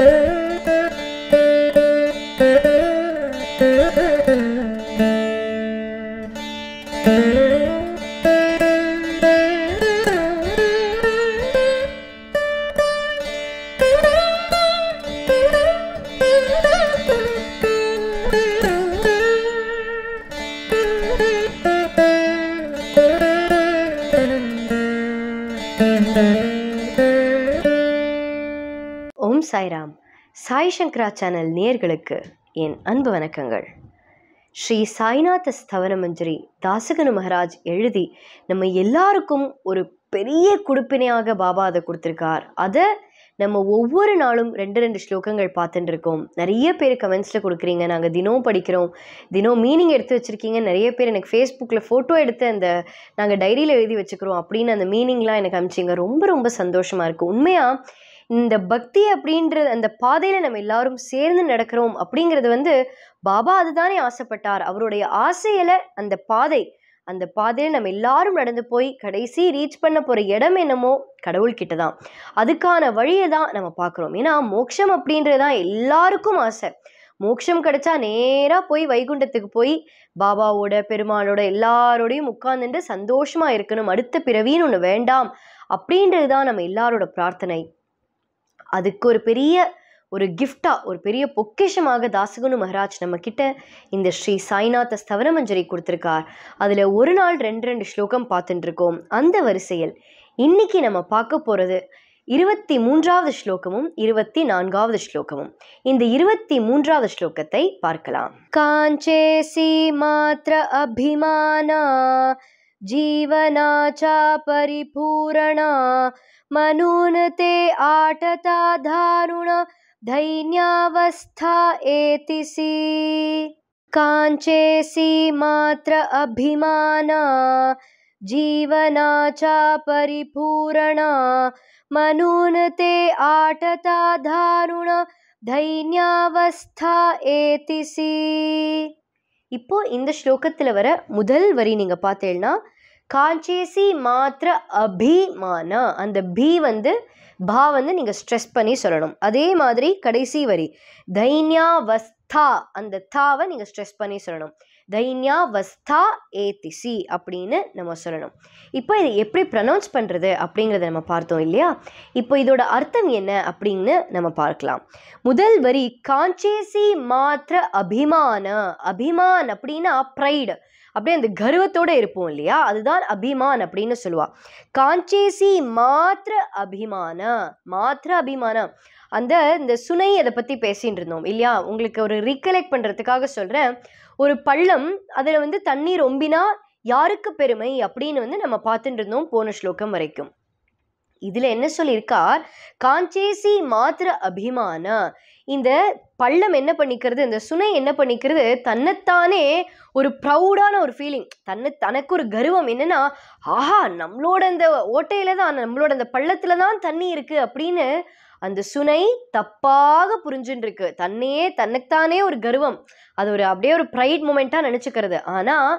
hey. Sairam Sai Shankara channel நேர்களுக்கு என் அன்பு வணக்கங்கள் ஸ்ரீ சாய்நாத ஸ்தவனமஞ்சரி தாசகனு மகராஜ் எழுதி நம்ம எல்லாருக்கும் ஒரு பெரிய குடுப்பினையாக பாபா அதை கொடுத்துருக்கார் அதை நம்ம ஒவ்வொரு நாளும் ரெண்டு ரெண்டு ஸ்லோகங்கள் பார்த்துட்டு இருக்கோம் நிறைய பேர் கமெண்ட்ஸில் கொடுக்குறீங்க நாங்கள் தினம் படிக்கிறோம் தினம் மீனிங் எடுத்து வச்சுருக்கீங்க நிறைய பேர் எனக்கு ஃபேஸ்புக்கில் ஃபோட்டோ எடுத்து அந்த நாங்கள் டைரியில் எழுதி வச்சுக்கிறோம் அப்படின்னு அந்த மீனிங்லாம் எனக்கு அமிச்சிங்க ரொம்ப ரொம்ப சந்தோஷமாக இருக்குது உண்மையாக இந்த பக்தி அப்படின்ற அந்த பாதையில் நம்ம எல்லாரும் சேர்ந்து நடக்கிறோம் அப்படிங்கிறது வந்து பாபா அதுதானே ஆசைப்பட்டார் அவருடைய ஆசையில் அந்த பாதை அந்த பாதையில் நம்ம எல்லாரும் நடந்து போய் கடைசி ரீச் பண்ண போகிற இடம் என்னமோ கடவுள்கிட்ட தான் அதுக்கான வழியை தான் நம்ம பார்க்குறோம் ஏன்னா மோட்சம் அப்படின்றது தான் எல்லாருக்கும் ஆசை மோட்சம் கிடைச்சா நேராக போய் வைகுண்டத்துக்கு போய் பாபாவோட பெருமாளோட எல்லாரோடையும் உட்காந்துட்டு சந்தோஷமாக இருக்கணும் அடுத்த பிறவின்னு ஒன்று வேண்டாம் அப்படின்றது தான் நம்ம எல்லாரோட பிரார்த்தனை அதுக்கு ஒரு பெரிய ஒரு கிஃப்டாக ஒரு பெரிய பொக்கிஷமாக தாசகுனு மகராஜ் நம்மக்கிட்ட இந்த ஸ்ரீ சாய்நாத ஸ்தவனமஞ்சரி கொடுத்துருக்கார் அதில் ஒரு நாள் ரெண்டு ரெண்டு ஸ்லோகம் பார்த்துட்டுருக்கோம் அந்த வரிசையில் இன்றைக்கி நம்ம பார்க்க போகிறது இருபத்தி மூன்றாவது ஸ்லோகமும் இருபத்தி நான்காவது ஸ்லோகமும் இந்த இருபத்தி மூன்றாவது ஸ்லோகத்தை பார்க்கலாம் காஞ்சே மாத்திர அபிமானா जीवना चा परिपूरणा मनून ते आटता धारुण धैन्यावस्था एतिसी काञ्चेसी मात्र अभिमाना जीवनाच्या परिपूरणा म्हणून ते आटता धारुण धैन्यावस्था एतिसी இப்போது இந்த ஸ்லோகத்தில் வர முதல் வரி நீங்கள் பார்த்தீங்கன்னா காஞ்சேசி மாத்திர அபிமான அந்த பி வந்து பா வந்து நீங்கள் ஸ்ட்ரெஸ் பண்ணி சொல்லணும் அதே மாதிரி கடைசி வரி தைன்யாவஸ்தா அந்த தாவை நீங்கள் ஸ்ட்ரெஸ் பண்ணி சொல்லணும் தைன்யாவஸ்தா ஏத்திசி அப்படின்னு நம்ம சொல்லணும் இப்போ இதை எப்படி ப்ரனவுன்ஸ் பண்ணுறது அப்படிங்கிறத நம்ம பார்த்தோம் இல்லையா இப்போ இதோட அர்த்தம் என்ன அப்படின்னு நம்ம பார்க்கலாம் முதல் வரி காஞ்சேசி மாத்திர அபிமான அபிமான் அப்படின்னா ப்ரைடு அப்படியே அந்த கர்வத்தோடு இருப்போம் இல்லையா அதுதான் அபிமான் அப்படின்னு சொல்லுவா காஞ்சேசி மாத்திர அபிமான மாத்திர அபிமானம் அந்த இந்த சுனை அதை பற்றி பேசின்னு இருந்தோம் இல்லையா உங்களுக்கு ஒரு ரீகலெக்ட் பண்ணுறதுக்காக சொல்கிறேன் ஒரு பள்ளம் அதில் வந்து தண்ணீர் ரொம்பினா யாருக்கு பெருமை அப்படின்னு வந்து நம்ம பார்த்துட்டு இருந்தோம் போன ஸ்லோகம் வரைக்கும் இதில் என்ன சொல்லியிருக்கார் காஞ்சேசி மாத்திர அபிமான இந்த பள்ளம் என்ன பண்ணிக்கிறது இந்த சுனை என்ன பண்ணிக்கிறது தன்னைத்தானே ஒரு ப்ரௌடான ஒரு ஃபீலிங் தன்னை தனக்கு ஒரு கர்வம் என்னென்னா ஆஹா நம்மளோட அந்த ஓட்டையில் தான் நம்மளோட அந்த பள்ளத்தில் தான் தண்ணி இருக்குது அப்படின்னு அந்த சுனை தப்பாக புரிஞ்சுட்டுருக்கு தன்னையே தன்னைத்தானே ஒரு கர்வம் அது ஒரு அப்படியே ஒரு ப்ரைட் மூமெண்ட்டாக நினச்சிக்கிறது ஆனால்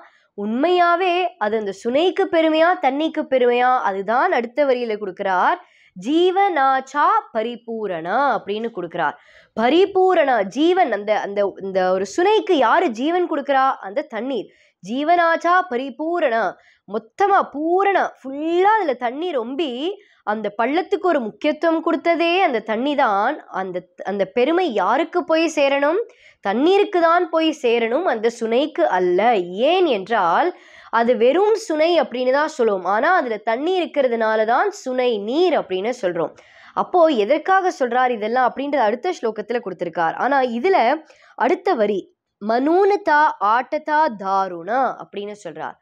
உண்மையாவே அது அந்த சுனைக்கு பெருமையா தண்ணிக்கு பெருமையா அதுதான் அடுத்த வரியில கொடுக்கிறார் ஜீவனாச்சா பரிபூரணா அப்படின்னு கொடுக்கிறார் பரிபூரணா ஜீவன் அந்த அந்த இந்த ஒரு சுனைக்கு யாரு ஜீவன் கொடுக்குறா அந்த தண்ணீர் ஜீவனாச்சா பரிபூரணா மொத்தமா பூரண ஃபுல்லா அதுல தண்ணி ரொம்பி அந்த பள்ளத்துக்கு ஒரு முக்கியத்துவம் கொடுத்ததே அந்த தண்ணி தான் அந்த அந்த பெருமை யாருக்கு போய் சேரணும் தண்ணீருக்கு தான் போய் சேரணும் அந்த சுனைக்கு அல்ல ஏன் என்றால் அது வெறும் சுனை அப்படின்னு தான் சொல்லுவோம் ஆனால் அதில் தண்ணி இருக்கிறதுனால தான் சுனை நீர் அப்படின்னு சொல்கிறோம் அப்போது எதற்காக சொல்கிறார் இதெல்லாம் அப்படின்றத அடுத்த ஸ்லோகத்தில் கொடுத்துருக்கார் ஆனால் இதில் அடுத்த வரி மனூனதா ஆட்டதா தாருணா அப்படின்னு சொல்கிறார்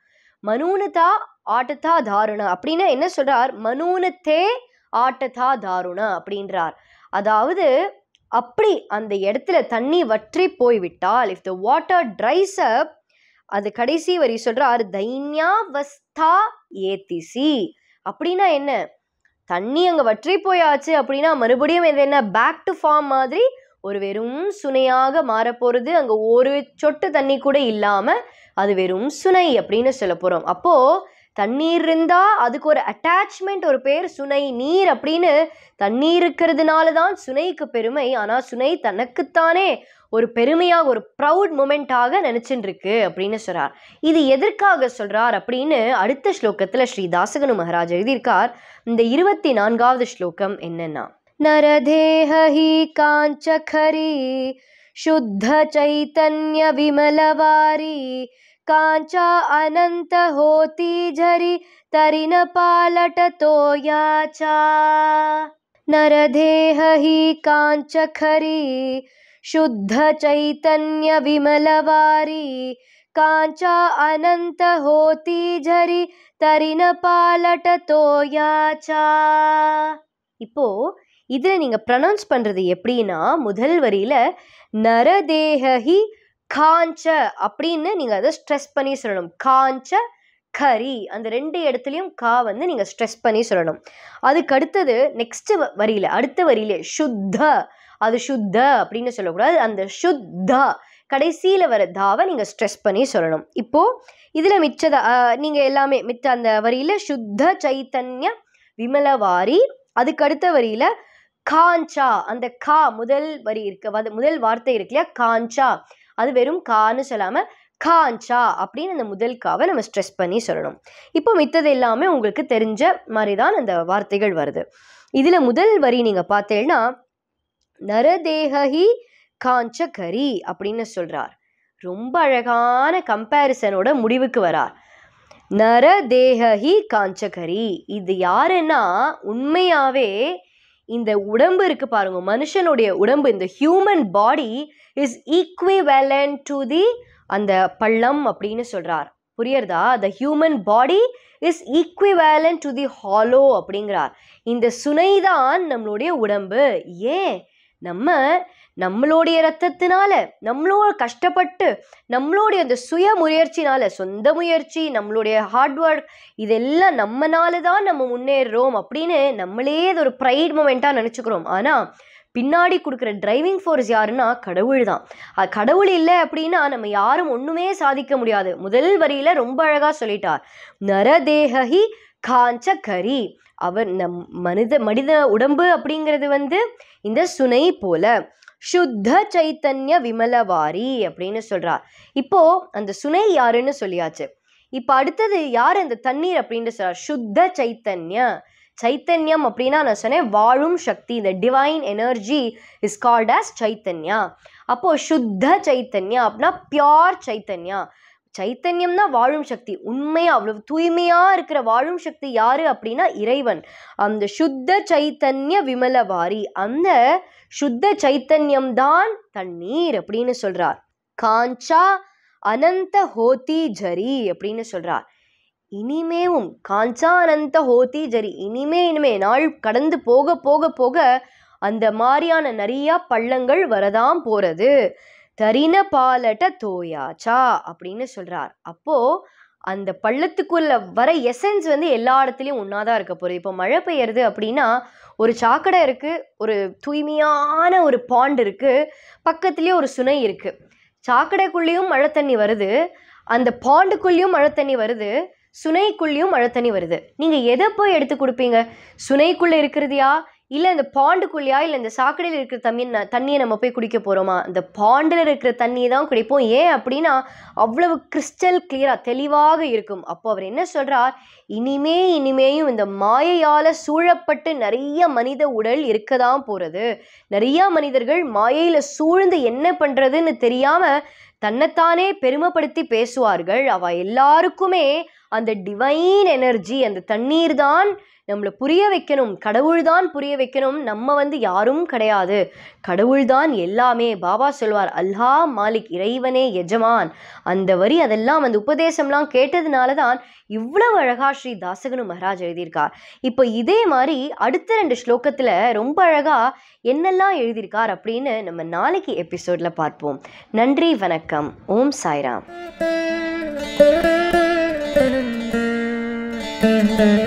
மனூனதா ஆட்டதா தாருணா அப்படின்னா என்ன சொல்கிறார் மனூனத்தே ஆட்டதா தாருணா அப்படின்றார் அதாவது அப்படி அந்த இடத்துல தண்ணி வற்றி போய்விட்டால் இஃப் த வாட்டர் ட்ரைஸ் அப் அது கடைசி வரி சொல்கிறார் தைன்யாவஸ்தா ஏத்திசி அப்படின்னா என்ன தண்ணி அங்கே வற்றி போயாச்சு அப்படின்னா மறுபடியும் இது என்ன பேக் டு ஃபார்ம் மாதிரி ஒரு வெறும் சுனையாக மாறப்போகிறது அங்கே ஒரு சொட்டு தண்ணி கூட இல்லாமல் அது வெறும் சுனை அப்படின்னு சொல்ல போகிறோம் அப்போது தண்ணீர் இருந்தால் அதுக்கு ஒரு அட்டாச்மெண்ட் ஒரு பேர் சுனை நீர் அப்படின்னு தண்ணீர் இருக்கிறதுனால தான் சுனைக்கு பெருமை ஆனால் சுனை தனக்குத்தானே ஒரு பெருமையாக ஒரு ப்ரௌட் மூமெண்ட்டாக நினச்சின்னு இருக்கு அப்படின்னு சொல்கிறார் இது எதற்காக சொல்கிறார் அப்படின்னு அடுத்த ஸ்லோகத்தில் ஸ்ரீ தாசகனு மகாராஜ் எழுதியிருக்கார் இந்த இருபத்தி நான்காவது ஸ்லோகம் என்னன்னா நரதேஹி காஞ்ச கரி சுத்த சைத்தன்ய விமலவாரி कांचा अनंत होती झरी तरी न पालटतो याचा नरदेह ही कांच खरी शुद्ध चैतन्य विमलवारी कांचा अनंत होती झरी तरी न पालटतो याचा इपो இதில் நீங்கள் ப்ரனவுன்ஸ் பண்ணுறது எப்படின்னா முதல் வரியில் நரதேஹி காஞ்ச அப்படின்னு நீங்கள் அதை ஸ்ட்ரெஸ் பண்ணி சொல்லணும் காஞ்ச கரி அந்த ரெண்டு இடத்துலையும் கா வந்து நீங்கள் ஸ்ட்ரெஸ் பண்ணி சொல்லணும் அதுக்கு அடுத்தது நெக்ஸ்ட் வரியில் அடுத்த வரியில சுத்த அது சுத்த அப்படின்னு சொல்லக்கூடாது அந்த சுத்தா கடைசியில் வர தாவை நீங்கள் ஸ்ட்ரெஸ் பண்ணி சொல்லணும் இப்போது இதில் மிச்சத நீங்கள் எல்லாமே மித்த அந்த வரியில் சுத்த சைத்தன்ய விமலவாரி அதுக்கு அடுத்த வரியில் காஞ்சா அந்த கா முதல் வரி இருக்க முதல் வார்த்தை இருக்கு இல்லையா காஞ்சா அது வெறும் கான்னு சொல்லாமல் காஞ்சா அப்படின்னு அந்த முதல் காவை நம்ம ஸ்ட்ரெஸ் பண்ணி சொல்லணும் இப்போ மித்தது எல்லாமே உங்களுக்கு தெரிஞ்ச மாதிரி தான் அந்த வார்த்தைகள் வருது இதில் முதல் வரி நீங்கள் பார்த்தீங்கன்னா நரதேகி காஞ்ச கரி அப்படின்னு சொல்கிறார் ரொம்ப அழகான கம்பேரிசனோட முடிவுக்கு வரார் நரதேகி காஞ்சகரி இது யாருன்னா உண்மையாவே இந்த உடம்பு இருக்குது பாருங்கள் மனுஷனுடைய உடம்பு இந்த human body is equivalent to the அந்த பள்ளம் அப்படின்னு சொல்கிறார் புரியுறதா the human body is equivalent to the hollow அப்படிங்கிறார் இந்த சுனை தான் நம்மளுடைய உடம்பு ஏன் நம்ம நம்மளுடைய ரத்தத்தினால நம்மளோட கஷ்டப்பட்டு நம்மளுடைய அந்த சுய முயற்சினால சொந்த முயற்சி நம்மளுடைய ஹார்ட் ஒர்க் இதெல்லாம் நம்மனால தான் நம்ம முன்னேறுறோம் அப்படின்னு நம்மளே அது ஒரு ப்ரைட் மூமெண்ட்டாக நினச்சிக்கிறோம் ஆனால் பின்னாடி கொடுக்குற டிரைவிங் ஃபோர்ஸ் யாருன்னா கடவுள் தான் அது கடவுள் இல்லை அப்படின்னா நம்ம யாரும் ஒன்றுமே சாதிக்க முடியாது முதல் வரியில் ரொம்ப அழகாக சொல்லிட்டார் நரதேகி காஞ்ச கரி அவர் நம் மனித மனித உடம்பு அப்படிங்கிறது வந்து இந்த சுனை போல சுத்த சைத்தன்ய விமலவாரி அப்படின்னு சொல்கிறார் இப்போது அந்த சுனை யாருன்னு சொல்லியாச்சு இப்போ அடுத்தது யார் அந்த தண்ணீர் அப்படின்னு சொல்கிறார் சுத்த சைத்தன்ய சைத்தன்யம் அப்படின்னா நான் சொன்னேன் வாழும் சக்தி இந்த divine energy is called as chaitanya அப்போது சுத்த சைத்தன்யா அப்படின்னா பியோர் சைத்தன்யா சைத்தன்யம் தான் வாழும் சக்தி உண்மையாக அவ்வளவு தூய்மையாக இருக்கிற வாழும் சக்தி யார் அப்படின்னா இறைவன் அந்த சுத்த சைத்தன்ய விமலவாரி அந்த சுத்த சைத்தன்யம் தான் தண்ணீர் அப்படின்னு சொல்கிறார் காஞ்சா அனந்த ஹோதி ஜரி அப்படின்னு சொல்கிறார் இனிமேவும் காஞ்சா அனந்த ஹோதி ஜரி இனிமே இனிமே நாள் கடந்து போக போக போக அந்த மாதிரியான நிறையா பள்ளங்கள் வரதான் போகிறது தரின பாலட்ட தோயாச்சா அப்படின்னு சொல்கிறார் அப்போது அந்த பள்ளத்துக்குள்ள வர எசன்ஸ் வந்து எல்லா இடத்துலையும் ஒன்றாதான் இருக்க போகுது இப்போ மழை பெய்யறது அப்படின்னா ஒரு சாக்கடை இருக்குது ஒரு தூய்மையான ஒரு பாண்ட் இருக்குது பக்கத்துலேயே ஒரு சுனை இருக்குது சாக்கடைக்குள்ளேயும் மழை தண்ணி வருது அந்த பாண்டுக்குள்ளேயும் மழை தண்ணி வருது சுனைக்குள்ளேயும் மழை தண்ணி வருது நீங்கள் எதை போய் எடுத்து கொடுப்பீங்க சுனைக்குள்ளே இருக்கிறதையா இல்லை இந்த பாண்டுக்குள்ளியா இல்லை இந்த சாக்கடையில் இருக்கிற தண்ணி தண்ணியை நம்ம போய் குடிக்க போகிறோமா இந்த பாண்டில் இருக்கிற தண்ணியை தான் குடிப்போம் ஏன் அப்படின்னா அவ்வளவு கிறிஸ்டல் கிளியராக தெளிவாக இருக்கும் அப்போ அவர் என்ன சொல்கிறார் இனிமே இனிமேயும் இந்த மாயையால் சூழப்பட்டு நிறைய மனித உடல் இருக்க தான் போகிறது நிறையா மனிதர்கள் மாயையில் சூழ்ந்து என்ன பண்ணுறதுன்னு தெரியாமல் தன்னைத்தானே பெருமைப்படுத்தி பேசுவார்கள் அவ எல்லாருக்குமே அந்த டிவைன் எனர்ஜி அந்த தண்ணீர் தான் நம்மளை புரிய வைக்கணும் கடவுள்தான் புரிய வைக்கணும் நம்ம வந்து யாரும் கிடையாது கடவுள்தான் எல்லாமே பாபா சொல்வார் அல்ஹா மாலிக் இறைவனே எஜமான் அந்த வரி அதெல்லாம் அந்த உபதேசம்லாம் கேட்டதுனால தான் இவ்வளவு அழகா ஸ்ரீ தாசகனு மகராஜ் எழுதியிருக்கார் இப்போ இதே மாதிரி அடுத்த ரெண்டு ஸ்லோகத்தில் ரொம்ப அழகா என்னெல்லாம் எழுதியிருக்கார் அப்படின்னு நம்ம நாளைக்கு எபிசோட்ல பார்ப்போம் நன்றி வணக்கம் ஓம் சாய்ராம் Thank you.